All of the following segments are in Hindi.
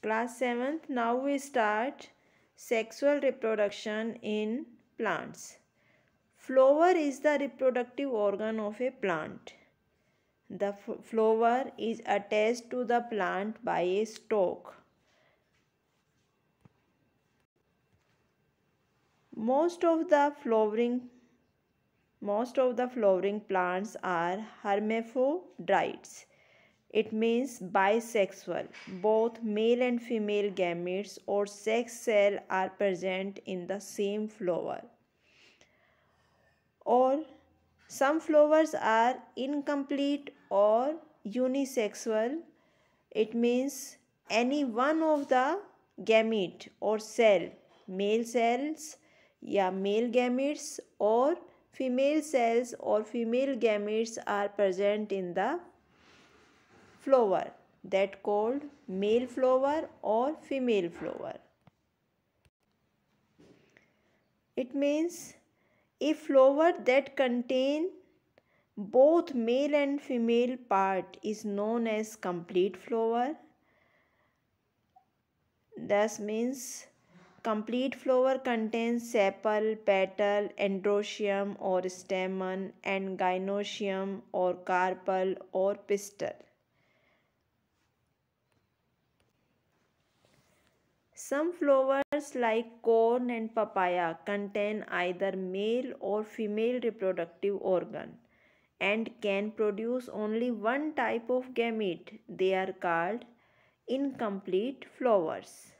Class 7th, now we start sexual reproduction in plants. Flower is the reproductive organ of a plant. The flower is attached to the plant by a stalk. Most of the flowering most of the flowering plants are hermaphrodites. It means bisexual. Both male and female gametes or sex cell are present in the same flower. Or some flowers are incomplete or unisexual. It means any one of the gamete or cell, male cells, yeah, male gametes or female cells or female gametes are present in the flower that called male flower or female flower. It means a flower that contain both male and female part is known as complete flower. Thus means complete flower contains sepal, petal, androecium or stamen and gynoecium or carpel or pistil. Some flowers like corn and papaya contain either male or female reproductive organ and can produce only one type of gamete. They are called incomplete flowers.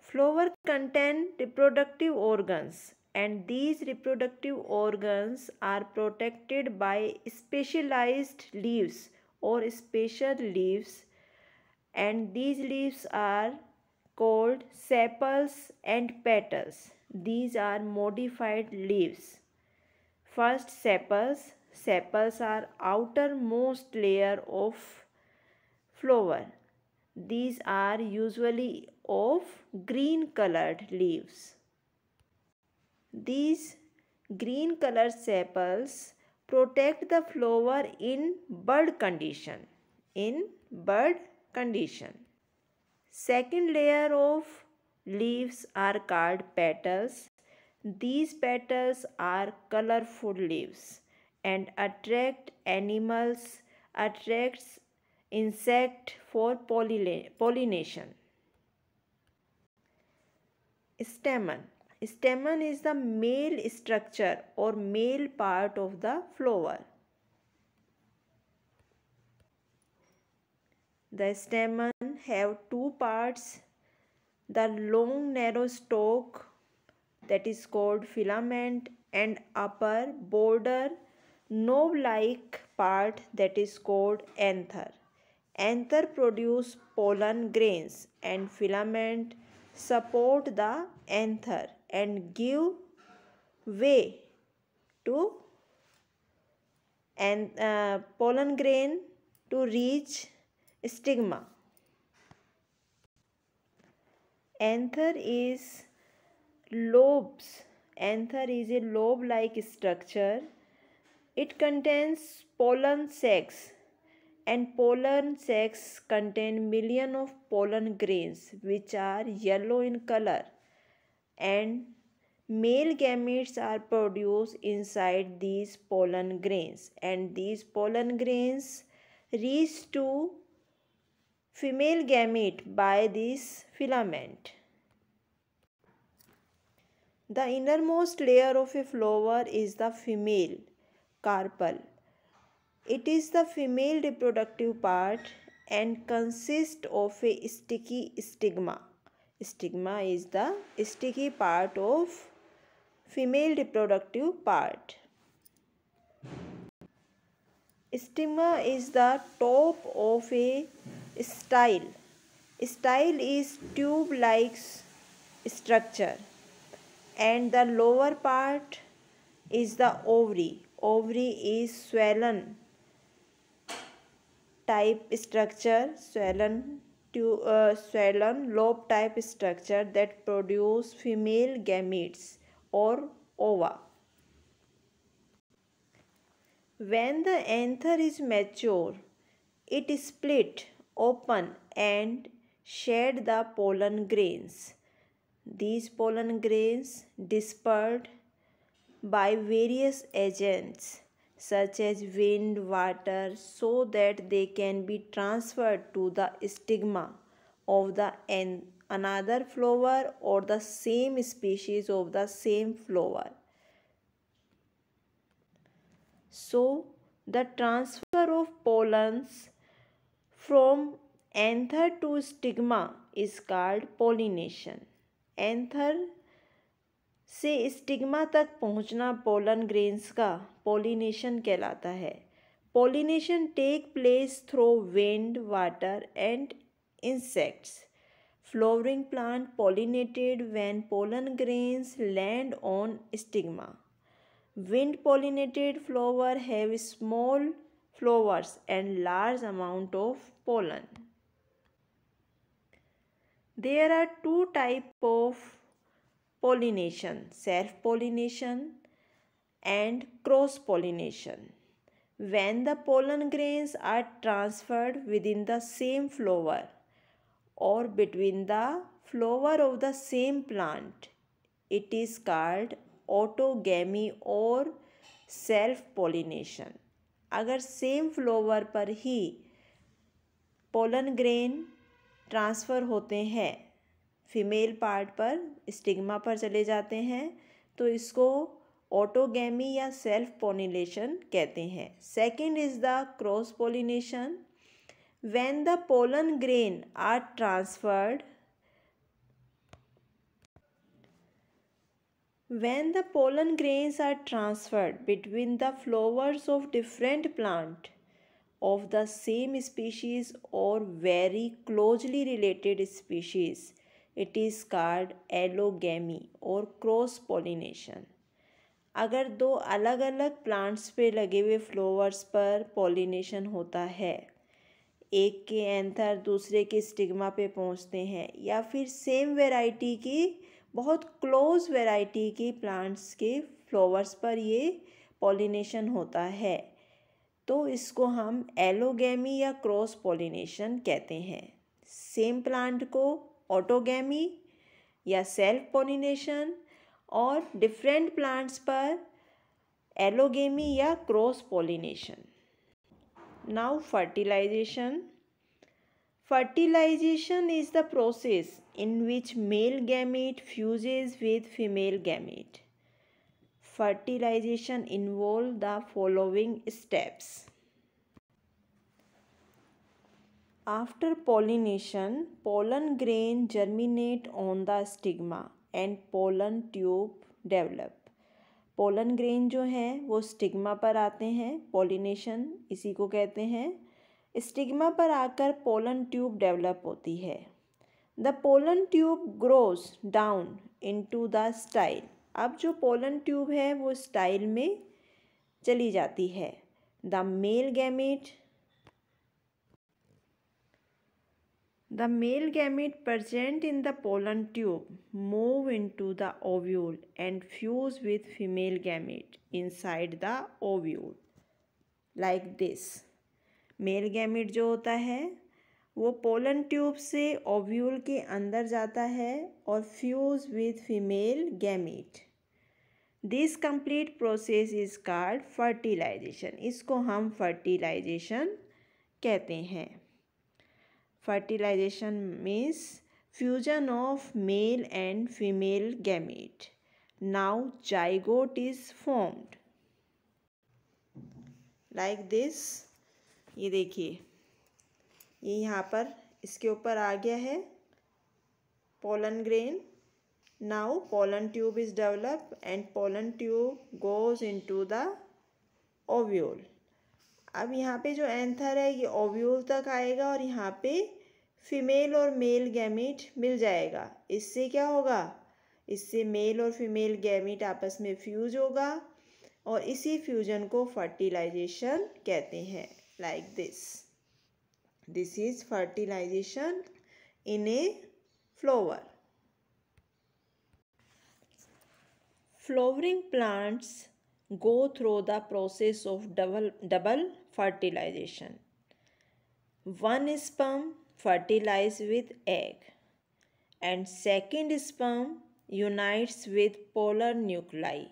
Flowers contain reproductive organs and these reproductive organs are protected by specialized leaves or special leaves and these leaves are called sepals and petals. These are modified leaves. First sepals. Sepals are outermost layer of flower. These are usually of green colored leaves. These green colored sepals protect the flower in bud condition. In bud condition. Second layer of leaves are called petals. These petals are colorful leaves and attract animals, attracts insect for pollination. Stamen. Stamen is the male structure or male part of the flower. The stamen have two parts. The long narrow stalk that is called filament and upper border knob-like part that is called anther. Anther produce pollen grains and filament support the anther and give way to and uh, pollen grain to reach stigma anther is lobes anther is a lobe like structure it contains pollen sacs and pollen sacs contain million of pollen grains which are yellow in color and male gametes are produced inside these pollen grains and these pollen grains reach to female gamete by this filament. The innermost layer of a flower is the female carpel. It is the female reproductive part and consists of a sticky stigma. Stigma is the sticky part of female reproductive part. Stigma is the top of a style style is tube like structure and the lower part is the ovary ovary is swollen type structure swollen to uh, swollen lobe type structure that produce female gametes or ova when the anther is mature it is split open and shed the pollen grains. These pollen grains dispersed by various agents such as wind, water so that they can be transferred to the stigma of the another flower or the same species of the same flower. So the transfer of pollens from anther to stigma is called pollination anther से स्टिग्मा तक पहुंचना पोलन ग्रेन्स का पोलिनेशन कहलाता है pollination take place through wind water and insects flowering plant pollinated when pollen grains land on stigma wind pollinated flower have small flowers and large amount of pollen. There are two types of pollination, self-pollination and cross-pollination. When the pollen grains are transferred within the same flower or between the flower of the same plant, it is called autogamy or self-pollination. अगर सेम फ्लोवर पर ही पोलन ग्रेन ट्रांसफ़र होते हैं फीमेल पार्ट पर स्टिग्मा पर चले जाते हैं तो इसको ऑटोगेमी या सेल्फ पोलिनेशन कहते हैं second is the cross pollination when the pollen grain are transferred When the pollen grains are transferred between the flowers of different plant of the same species or very closely related species, it is called allogamy or cross pollination. अगर दो अलग अलग प्लांट्स पे लगे हुए फ्लोवर्स पर पॉलिनेशन होता है एक के एंथर दूसरे के स्टिग्मा पे पहुंचते हैं या फिर सेम वेराइटी की बहुत क्लोज वैरायटी के प्लांट्स के फ्लावर्स पर ये पॉलिनेशन होता है तो इसको हम एलोगेमी या क्रॉस पॉलिनेशन कहते हैं सेम प्लांट को ऑटोगेमी या सेल्फ पॉलिनेशन और डिफरेंट प्लांट्स पर एलोगेमी या cross pollination now fertilization fertilization is the process in which male gamete fuses with female gamete. Fertilization involve the following steps. After pollination, pollen grain germinate on the stigma and pollen tube develop. Pollen grain जो हैं वो स्टिग्मा पर आते हैं पोलिनेशन इसी को कहते हैं स्टिग्मा पर आकर पोलन ट्यूब डेवलप होती है the pollen tube grows down into the style अब जो पोलन ट्यूब है वो स्टाइल में चली जाती है the male gamete the male gamete present in the pollen tube move into the ovule and fuse with female gamete inside the ovule like this male gamete जो होता है वो पोलन ट्यूब से ओव्यूल के अंदर जाता है और fuse with female gamete this complete process is called fertilization इसको हम फर्टिलाइजेशन कहते हैं fertilization means fusion of male and female gamete now zygote is formed like this ये देखिए ये यहाँ पर इसके ऊपर आ गया है pollen grain now pollen tube is develop and pollen tube goes into the ovule अब यहाँ पे जो एंथर है ये ओव्यूल तक आएगा और यहाँ पे फीमेल और मेल गैमिट मिल जाएगा इससे क्या होगा इससे मेल और फीमेल गैमिट आपस में फ्यूज होगा और इसी फ्यूजन को फर्टिलाइजेशन कहते हैं like like this This is fertilization in a flower. Flowering plants go through the process of double, double fertilization. One sperm fertilizes with egg and second sperm unites with polar nuclei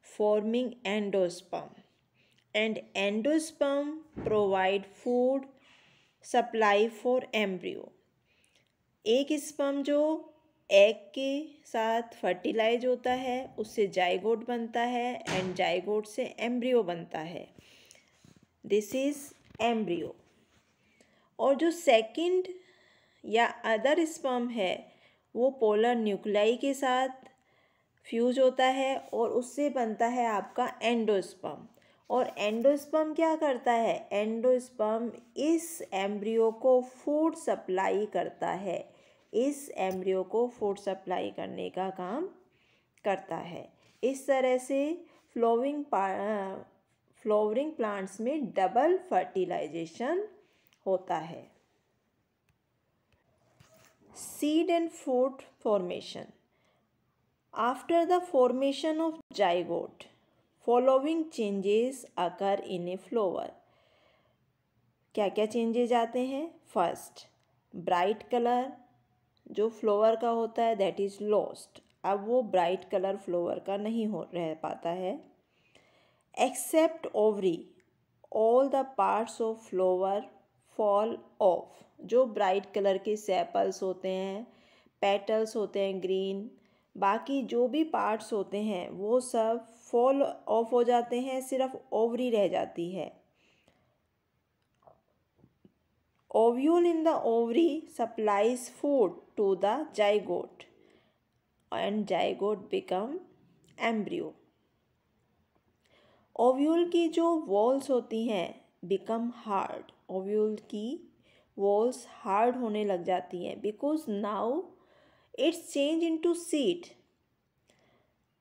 forming endosperm and endosperm provide food supply for embryo एक स्पम जो एग के साथ फर्टिलाइज होता है उससे जाइगोट बनता है एंड जाइगोट से एम्ब्रियो बनता है दिस इज एम्ब्रियो और जो सेकंड या अदर स्पम है वो पोलर न्यूक्लाई के साथ फ्यूज होता है और उससे बनता है आपका एंडोस्पम और एंडोस्पर्म क्या करता है एंडोस्पर्म इस एम्ब्रियो को फूड सप्लाई करता है इस एम्ब्रियो को फूड सप्लाई करने का काम करता है इस तरह से फ्लोविंग फ्लोवरिंग प्लांट्स में डबल फर्टिलाइजेशन होता है seed and fruit formation after the formation of zygote following changes occur in a flower क्या क्या चेंजेज आते हैं फर्स्ट ब्राइट कलर जो फ्लोवर का होता है दैट इज़ लॉस्ट अब वो ब्राइट कलर फ्लोवर का नहीं हो रह पाता है except ovary all the parts of flower fall off जो ब्राइट कलर के सेपल्स होते हैं पेटल्स होते हैं ग्रीन बाकी जो भी पार्ट्स होते हैं वो सब फॉल ऑफ हो जाते हैं सिर्फ ओवरी रह जाती है ovule in the ovary supplies food to the zygote and zygote become embryo ovule की जो वॉल्स होती हैं बिकम हार्ड ओव्यूल की वॉल्स हार्ड होने लग जाती हैं because now it's change into seed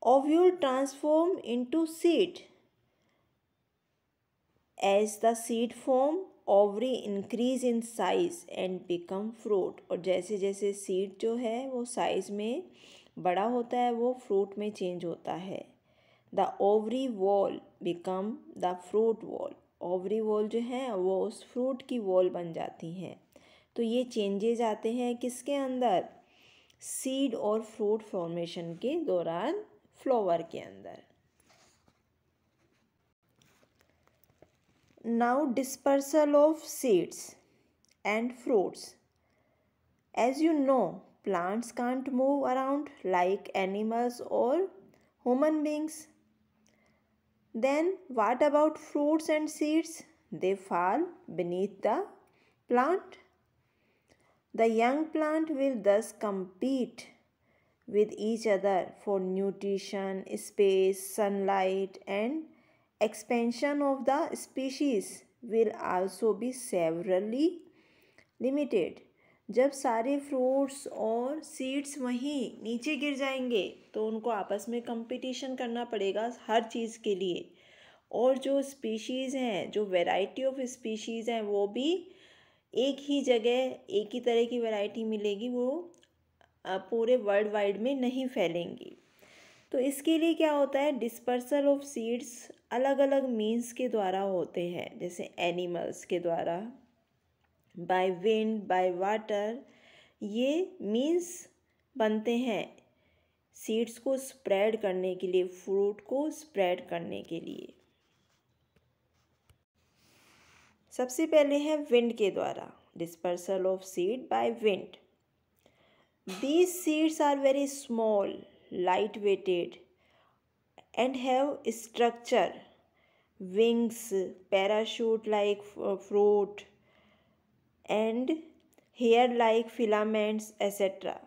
ovule transform into seed. As the seed form, ovary increase in size and become fruit. और जैसे जैसे seed जो है वो size में बड़ा होता है वो fruit में change होता है the ovary wall become the fruit wall ovary wall जो है वो उस फ्रूट की वॉल बन जाती हैं तो ये चेंजेज आते हैं किसके अंदर सीड और फ्रूट फॉर्मेशन के दौरान फ्लोवर के अंदर now dispersal of seeds and fruits as you know plants can't move around like animals और human beings then what about fruits and seeds they fall beneath the plant the young plant will thus compete with each other for nutrition, space, sunlight and expansion of the species will also be severally limited. जब सारे फ्रूट्स और सीड्स वहीं नीचे गिर जाएंगे तो उनको आपस में कंपटीशन करना पड़ेगा हर चीज़ के लिए और जो स्पीशीज़ हैं जो वैरायटी ऑफ स्पीशीज़ हैं वो भी एक ही जगह एक ही तरह की वैरायटी मिलेगी वो पूरे वर्ल्ड वाइड में नहीं फैलेंगी तो इसके लिए क्या होता है डिस्पर्सल ऑफ सीड्स अलग अलग मीन्स के द्वारा होते हैं जैसे एनिमल्स के द्वारा बाय विंड बाय वाटर ये मीन्स बनते हैं सीड्स को स्प्रेड करने के लिए फ्रूट को स्प्रेड करने के लिए सबसे पहले है विंड के द्वारा dispersal of seed by wind These seeds are very small, light weighted, and have structure wings, parachute like fruit, and hair like filaments, etc.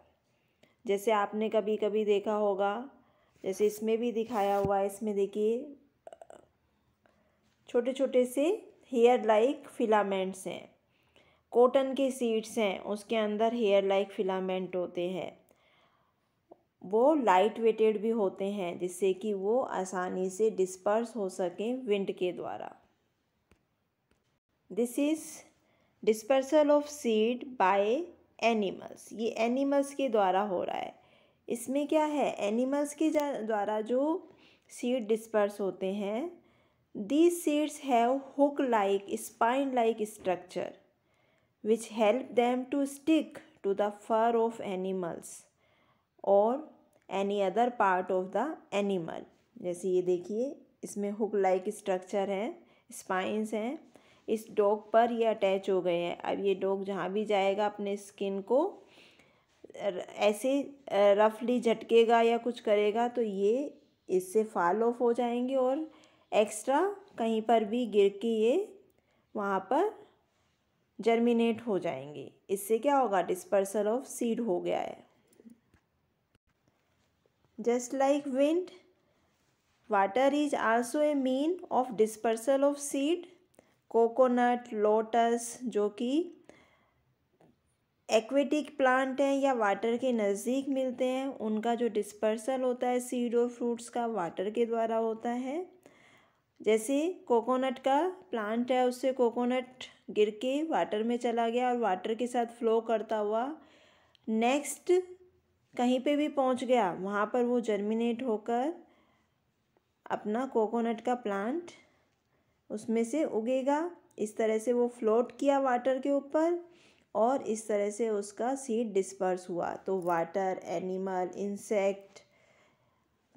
जैसे आपने कभी कभी देखा होगा जैसे इसमें भी दिखाया हुआ है इसमें देखिए छोटे छोटे से हेयर लाइक फिलामेंट्स हैं कॉटन के सीड्स हैं उसके अंदर हेयर लाइक फिलामेंट होते हैं वो लाइट वेटेड भी होते हैं जिससे कि वो आसानी से डिस्पर्स हो सकें विंड के द्वारा this is dispersal of seed by animals ये एनिमल्स के द्वारा हो रहा है इसमें क्या है एनिमल्स के द्वारा जो सीड डिस्पर्स होते हैं these seeds have hook like spine like structure which help them to stick to the fur of animals or any other part of the animal जैसे ये देखिए इसमें हुक लाइक स्ट्रक्चर है स्पाइंस हैं इस डॉग पर ये अटैच हो गए हैं अब ये डॉग जहाँ भी जाएगा अपने स्किन को ऐसे रफली झटकेगा या कुछ करेगा तो ये इससे फॉल ऑफ हो जाएंगे और एक्स्ट्रा कहीं पर भी गिर के ये वहाँ पर जर्मिनेट हो जाएंगी इससे क्या होगा डिस्पर्सल ऑफ सीड हो गया है just like wind water is also a mean of dispersal of seed coconut lotus जो कि एक्वेटिक प्लांट हैं या वाटर के नज़दीक मिलते हैं उनका जो डिस्पर्सल होता है सीड और फ्रूट्स का वाटर के द्वारा होता है जैसे कोकोनट का प्लांट है उससे कोकोनट गिर के वाटर में चला गया और वाटर के साथ फ्लो करता हुआ नेक्स्ट कहीं पे भी पहुंच गया वहाँ पर वो जर्मिनेट होकर अपना कोकोनट का प्लांट उसमें से उगेगा इस तरह से वो फ्लोट किया वाटर के ऊपर और इस तरह से उसका सीड डिस्पर्स हुआ तो वाटर एनिमल इंसेक्ट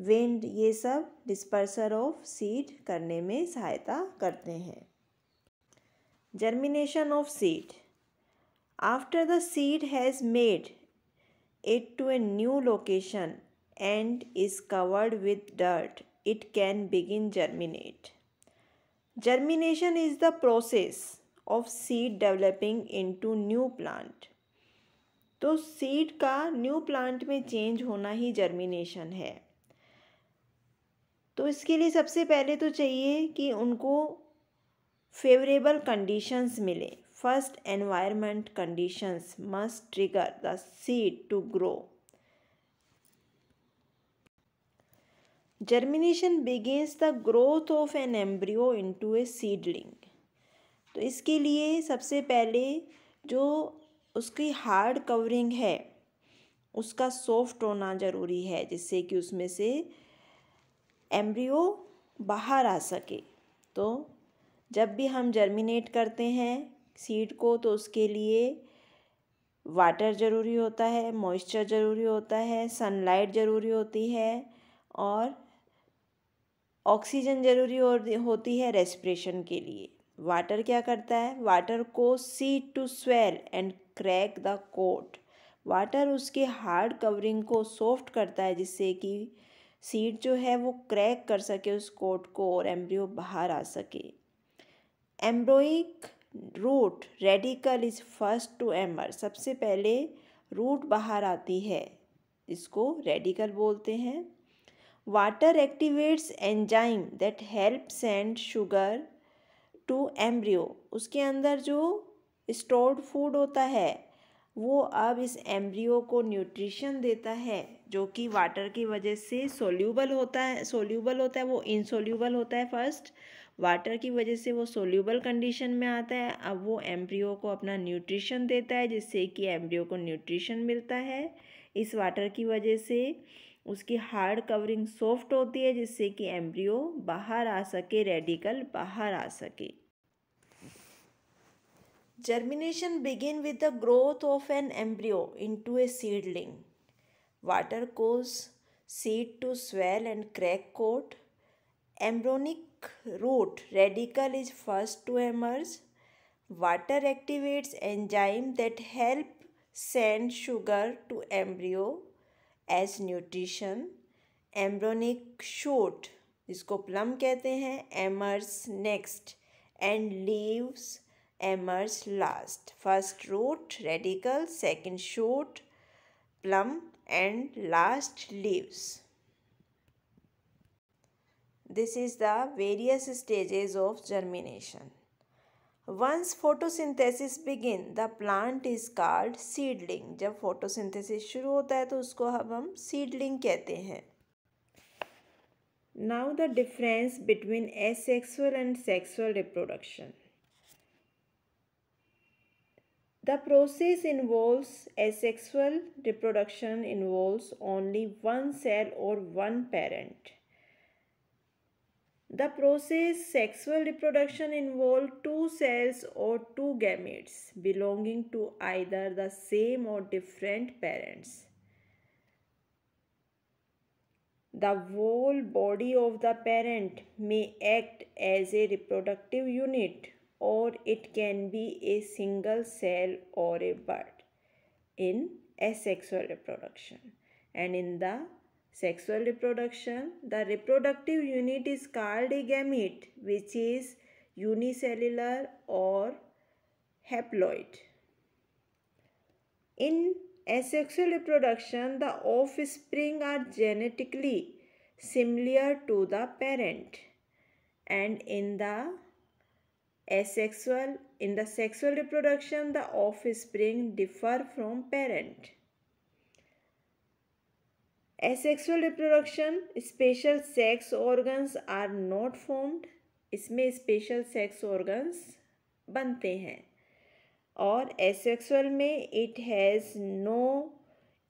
विंड ये सब डिस्पर्सर ऑफ सीड करने में सहायता करते हैं germination of seed after the seed has made it to a new location and is covered with dirt it can begin germinate germination is the process of seed developing into new plant तो सीड का न्यू प्लांट में चेंज होना ही जर्मिनेशन है तो इसके लिए सबसे पहले तो चाहिए कि उनको फेवरेबल कंडीशंस मिले first environment conditions must trigger the seed to grow germination begins the growth of an embryo into a seedling तो इसके लिए सबसे पहले जो उसकी हार्ड कवरिंग है उसका सॉफ्ट होना ज़रूरी है जिससे कि उसमें से एम्ब्रियो बाहर आ सके तो जब भी हम जर्मिनेट करते हैं सीड को तो उसके लिए वाटर ज़रूरी होता है मॉइस्चर ज़रूरी होता है सनलाइट ज़रूरी होती है और ऑक्सीजन ज़रूरी होती है रेस्पिरेशन के लिए वाटर क्या करता है वाटर को seed to swell and crack the coat water उसके हार्ड कवरिंग को सॉफ्ट करता है जिससे कि सीड जो है वो क्रैक कर सके उस कोट को और एम्ब्रियो बाहर आ सके embryonic root radicle is first to emerge सबसे पहले रूट बाहर आती है इसको रेडिकल बोलते हैं water activates enzyme that help send sugar to embryo उसके अंदर जो स्टोर्ड फूड होता है वो अब इस एम्ब्रियो को न्यूट्रिशन देता है जो कि वाटर की वजह से सोल्यूबल होता है सोल्यूबल होता है वो इनसोल्यूबल होता है फर्स्ट वाटर की वजह से वो सोल्यूबल कंडीशन में आता है अब वो एम्ब्रियो को अपना न्यूट्रिशन देता है जिससे कि एम्ब्रियो को न्यूट्रिशन मिलता है इस वाटर की वजह से उसकी हार्ड कवरिंग सॉफ्ट होती है जिससे कि एम्ब्रियो बाहर आ सके रेडिकल बाहर आ सके germination begin with the growth of an embryo into a seedling water cause seed to swell and crack coat embryonic root radical is first to emerge. Water activates enzyme that help send sugar to embryo as nutrition. Embryonic shoot इसको प्लम कहते हैं emerges next and leaves emerges last first root radicle second shoot plume and last leaves. This is the various stages of germination. Once photosynthesis begin, the plant is called seedling. jab photosynthesis shuru hota hai to usko अब hum seedling kehte hain Now the difference between asexual and sexual reproduction. The process involves asexual reproduction involves only one cell or one parent. The process sexual reproduction involves two cells or two gametes belonging to either the same or different parents. The whole body of the parent may act as a reproductive unit or it can be a single cell or a bud in asexual reproduction. And in the sexual reproduction, the reproductive unit is called a gamete which is unicellular or haploid. In asexual reproduction, the offspring are genetically similar to the parent and in the asexual. In the sexual reproduction, the offspring differ from parent. Asexual reproduction, special sex organs are not formed. इसमें स्पेशल सेक्स organs बनते हैं और एसेक्सुअल में it has no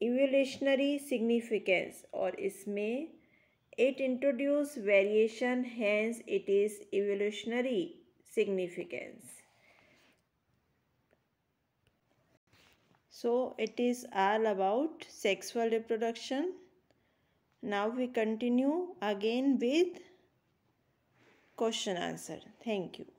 evolutionary significance और इसमें it introduce variation hence it is evolutionary significance. So it is all about sexual reproduction. Now we continue again with question answer. Thank you.